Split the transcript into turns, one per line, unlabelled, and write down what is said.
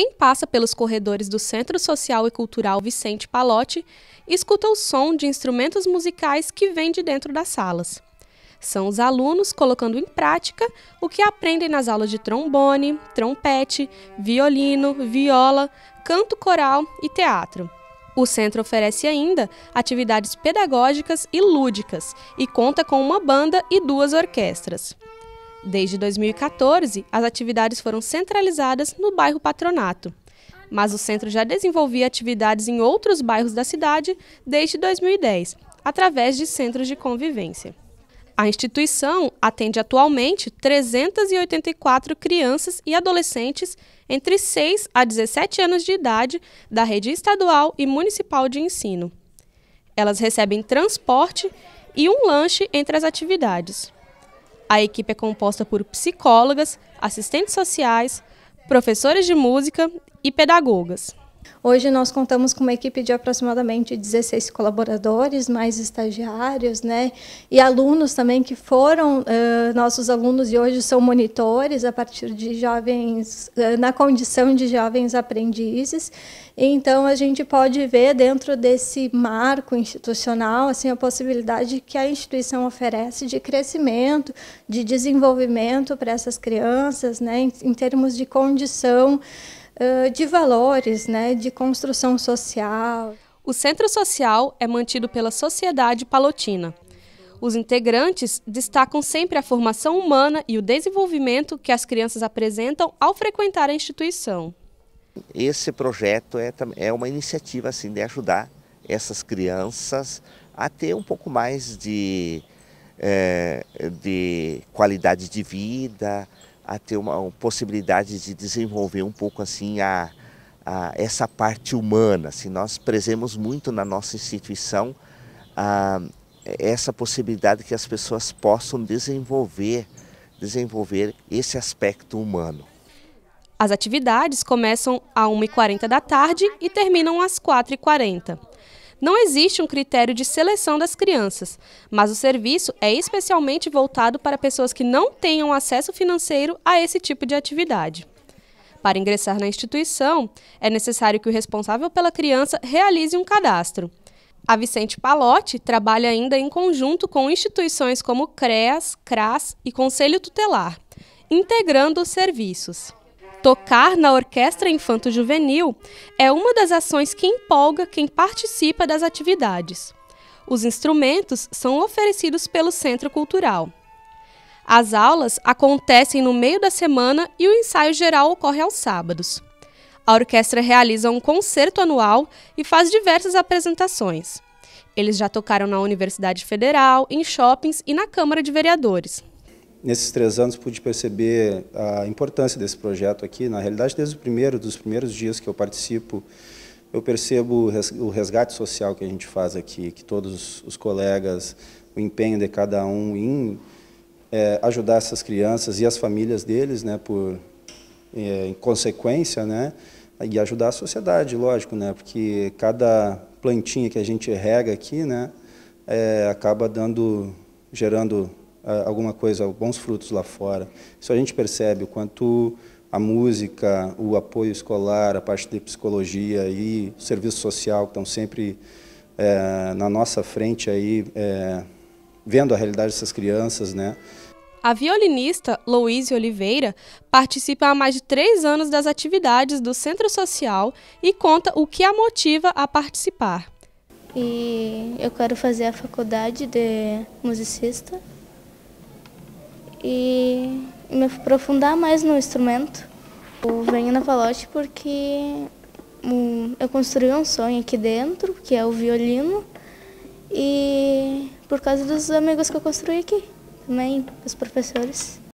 Quem passa pelos corredores do Centro Social e Cultural Vicente Palotti escuta o som de instrumentos musicais que vem de dentro das salas. São os alunos colocando em prática o que aprendem nas aulas de trombone, trompete, violino, viola, canto coral e teatro. O centro oferece ainda atividades pedagógicas e lúdicas e conta com uma banda e duas orquestras. Desde 2014, as atividades foram centralizadas no bairro Patronato. Mas o centro já desenvolvia atividades em outros bairros da cidade desde 2010, através de centros de convivência. A instituição atende atualmente 384 crianças e adolescentes entre 6 a 17 anos de idade da rede estadual e municipal de ensino. Elas recebem transporte e um lanche entre as atividades. A equipe é composta por psicólogas, assistentes sociais, professores de música e pedagogas. Hoje nós contamos
com uma equipe de aproximadamente 16 colaboradores, mais estagiários, né? E alunos também que foram uh, nossos alunos e hoje são monitores a partir de jovens uh, na condição de jovens aprendizes. Então a gente pode ver dentro desse marco institucional assim a possibilidade que a instituição oferece de crescimento, de desenvolvimento para essas crianças, né? Em, em termos de condição de valores, né, de construção
social. O centro social é mantido pela Sociedade Palotina. Os integrantes destacam sempre a formação humana e o desenvolvimento que as crianças apresentam ao frequentar a instituição.
Esse projeto é, é uma iniciativa assim, de ajudar essas crianças a ter um pouco mais de, é, de qualidade de vida, a ter uma possibilidade de desenvolver um pouco assim a, a essa parte humana. Assim, nós prezemos muito na nossa instituição a, essa possibilidade que as pessoas possam desenvolver, desenvolver esse aspecto humano.
As atividades começam a 1h40 da tarde e terminam às 4h40. Não existe um critério de seleção das crianças, mas o serviço é especialmente voltado para pessoas que não tenham acesso financeiro a esse tipo de atividade. Para ingressar na instituição, é necessário que o responsável pela criança realize um cadastro. A Vicente Palotti trabalha ainda em conjunto com instituições como CREAS, CRAS e Conselho Tutelar, integrando os serviços. Tocar na Orquestra Infanto Juvenil é uma das ações que empolga quem participa das atividades. Os instrumentos são oferecidos pelo Centro Cultural. As aulas acontecem no meio da semana e o ensaio geral ocorre aos sábados. A orquestra realiza um concerto anual e faz diversas apresentações. Eles já tocaram na Universidade Federal, em shoppings e na Câmara de Vereadores
nesses três anos pude perceber a importância desse projeto aqui. Na realidade, desde o primeiro, dos primeiros dias que eu participo, eu percebo o resgate social que a gente faz aqui, que todos os colegas, o empenho de cada um em é, ajudar essas crianças e as famílias deles, né, por é, em consequência, né, e ajudar a sociedade, lógico, né, porque cada plantinha que a gente rega aqui, né, é, acaba dando, gerando alguma coisa, bons frutos lá fora. Isso a gente percebe o quanto a música, o apoio escolar, a parte de psicologia e o serviço social que estão sempre é, na nossa frente aí, é, vendo a realidade dessas crianças, né?
A violinista Louise Oliveira participa há mais de três anos das atividades do Centro Social e conta o que a motiva a participar.
E eu quero fazer a faculdade de musicista e me aprofundar mais no instrumento. Eu venho na Palote porque hum, eu construí um sonho aqui dentro, que é o violino, e por causa dos amigos que eu construí aqui também, os professores.